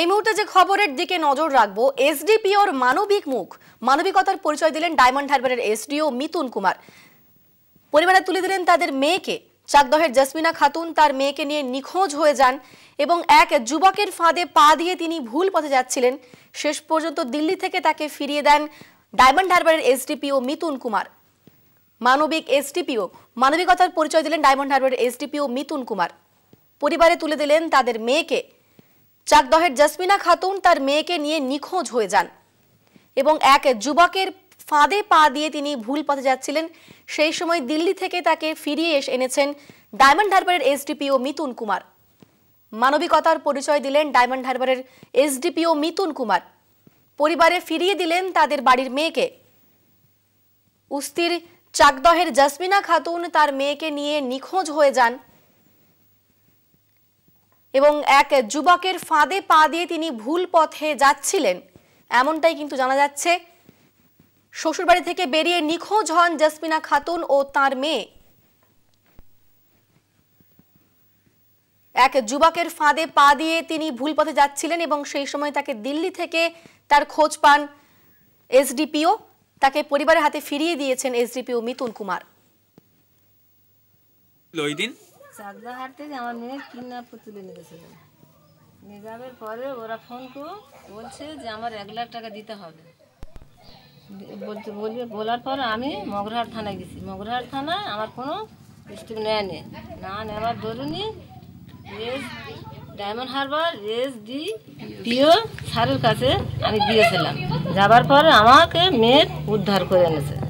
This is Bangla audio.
এই মুহূর্তে যে খবরের দিকে নজর রাখবো এসডিপিওর মানবিক মুখ মানবিকতার পরিচয় দিলেন ডায়মন্ড হারবারের এসডিও মিতুন কুমার পরিবারে তুলে দিলেন তাদের মেয়েকে চাকদহের জাসমিনা খাতুন তার মেয়েকে নিয়ে নিখোঁজ হয়ে যান এবং এক যুবকের ফাঁদে পা দিয়ে তিনি ভুল পথে যাচ্ছিলেন শেষ পর্যন্ত দিল্লি থেকে তাকে ফিরিয়ে দেন ডায়মন্ড হারবারের এসডিপিও মিতুন কুমার মানবিক এসডিপিও মানবিকতার পরিচয় দিলেন ডায়মন্ড হারবারের এসডিপিও মিতুন কুমার পরিবারে তুলে দিলেন তাদের মেয়েকে চাকদহের জাসমিনা খাতুন তার মেয়েকে নিয়ে নিখোঁজ হয়ে যান এবং এক যুবকের ফাঁদে পা দিয়ে তিনি ভুল পথে যাচ্ছিলেন সেই সময় দিল্লি থেকে তাকে ফিরিয়ে এসে এনেছেন ডায়মন্ড হারবারের এসডিপিও মিতুন কুমার মানবিকতার পরিচয় দিলেন ডায়মন্ড হারবারের এসডিপিও মিতুন কুমার পরিবারে ফিরিয়ে দিলেন তাদের বাড়ির মেয়েকে উস্তির চাকদহের জাসমিনা খাতুন তার মেয়েকে নিয়ে নিখোঁজ হয়ে যান এবং এক যুবকের ফাঁদে পা দিয়ে তিনি ভুল পথে যাচ্ছিলেন এমনটাই কিন্তু জানা যাচ্ছে শ্বশুরবাড়ি থেকে বেরিয়ে নিখোঁজ হন জাসমিনা খাতুন ও তার মেয়ে এক যুবকের ফাঁদে পা দিয়ে তিনি ভুল পথে যাচ্ছিলেন এবং সেই সময় তাকে দিল্লি থেকে তার খোঁজ পান এসডিপিও তাকে পরিবারের হাতে ফিরিয়ে দিয়েছেন এসডিপিও মিতুন কুমার ওই দিন চাকদাহাট থেকে আমার মেয়ের কিডন্যাপ তুলে নিয়ে গেছিলো নিয়ে যাওয়ার পরে ওরা ফোন করে বলছে যে আমার এক লাখ টাকা দিতে হবে বলতে বলি বলার পর আমি মগরহাট থানায় গেছি মগরহাট থানায় আমার কোনো স্টেপ নেয়নি না নেওয়ার দরুনই রেস Diamond Harbour S D P O স্যারের কাছে আমি দিয়েছিলাম যাবার পর আমাকে মেয়ের উদ্ধার করে এনেছে